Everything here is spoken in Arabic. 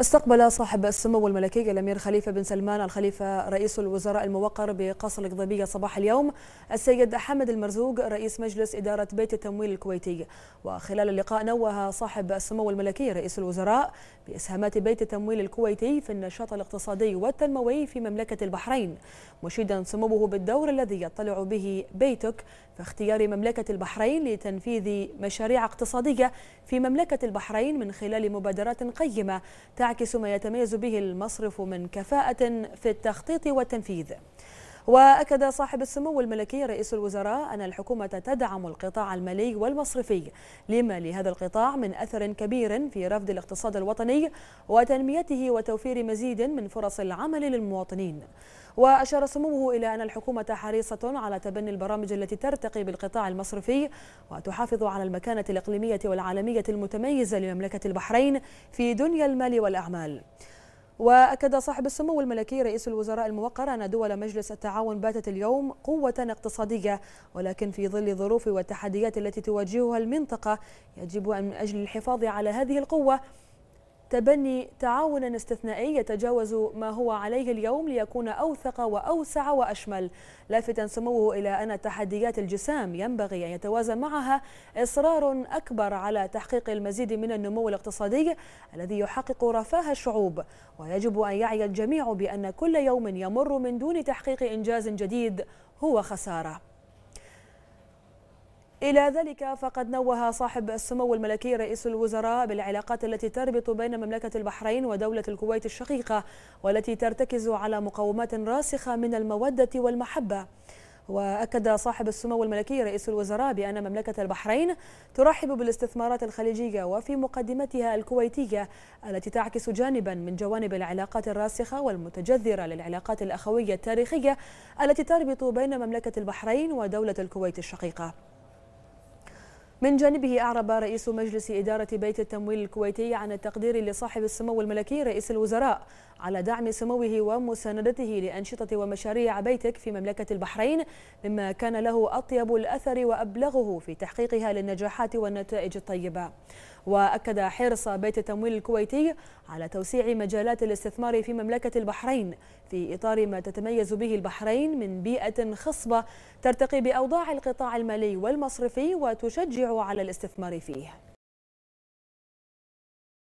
استقبل صاحب السمو الملكي الامير خليفه بن سلمان الخليفه رئيس الوزراء الموقر بقصر القضبيه صباح اليوم السيد حمد المرزوق رئيس مجلس اداره بيت التمويل الكويتي وخلال اللقاء نوه صاحب السمو الملكي رئيس الوزراء باسهامات بيت التمويل الكويتي في النشاط الاقتصادي والتنموي في مملكه البحرين مشيدا سموه بالدور الذي يطلع به بيتك في اختيار مملكه البحرين لتنفيذ مشاريع اقتصاديه في مملكه البحرين من خلال مبادرات قيمه تعكس ما يتميز به المصرف من كفاءة في التخطيط والتنفيذ وأكد صاحب السمو الملكي رئيس الوزراء أن الحكومة تدعم القطاع المالي والمصرفي لما لهذا القطاع من أثر كبير في رفض الاقتصاد الوطني وتنميته وتوفير مزيد من فرص العمل للمواطنين وأشار سموه إلى أن الحكومة حريصة على تبني البرامج التي ترتقي بالقطاع المصرفي وتحافظ على المكانة الإقليمية والعالمية المتميزة لمملكة البحرين في دنيا المال والأعمال وأكد صاحب السمو الملكي رئيس الوزراء الموقر أن دول مجلس التعاون باتت اليوم قوة اقتصادية ولكن في ظل الظروف والتحديات التي تواجهها المنطقة يجب من أجل الحفاظ على هذه القوة تبني تعاون استثنائي يتجاوز ما هو عليه اليوم ليكون أوثق وأوسع وأشمل لافتا سموه إلى أن تحديات الجسام ينبغي أن يتوازن معها إصرار أكبر على تحقيق المزيد من النمو الاقتصادي الذي يحقق رفاه الشعوب ويجب أن يعي الجميع بأن كل يوم يمر من دون تحقيق إنجاز جديد هو خساره إلى ذلك فقد نوه صاحب السمو الملكي رئيس الوزراء بالعلاقات التي تربط بين مملكة البحرين ودولة الكويت الشقيقة والتي ترتكز على مقومات راسخة من المودة والمحبة وأكد صاحب السمو الملكي رئيس الوزراء بأن مملكة البحرين ترحب بالاستثمارات الخليجية وفي مقدمتها الكويتية التي تعكس جانبا من جوانب العلاقات الراسخة والمتجذرة للعلاقات الأخوية التاريخية التي تربط بين مملكة البحرين ودولة الكويت الشقيقة من جانبه أعرب رئيس مجلس إدارة بيت التمويل الكويتي عن التقدير لصاحب السمو الملكي رئيس الوزراء على دعم سموه ومساندته لأنشطة ومشاريع بيتك في مملكة البحرين مما كان له أطيب الأثر وأبلغه في تحقيقها للنجاحات والنتائج الطيبة وأكد حرص بيت التمويل الكويتي على توسيع مجالات الاستثمار في مملكة البحرين في إطار ما تتميز به البحرين من بيئة خصبة ترتقي بأوضاع القطاع المالي والمصرفي وتشجع على الاستثمار فيه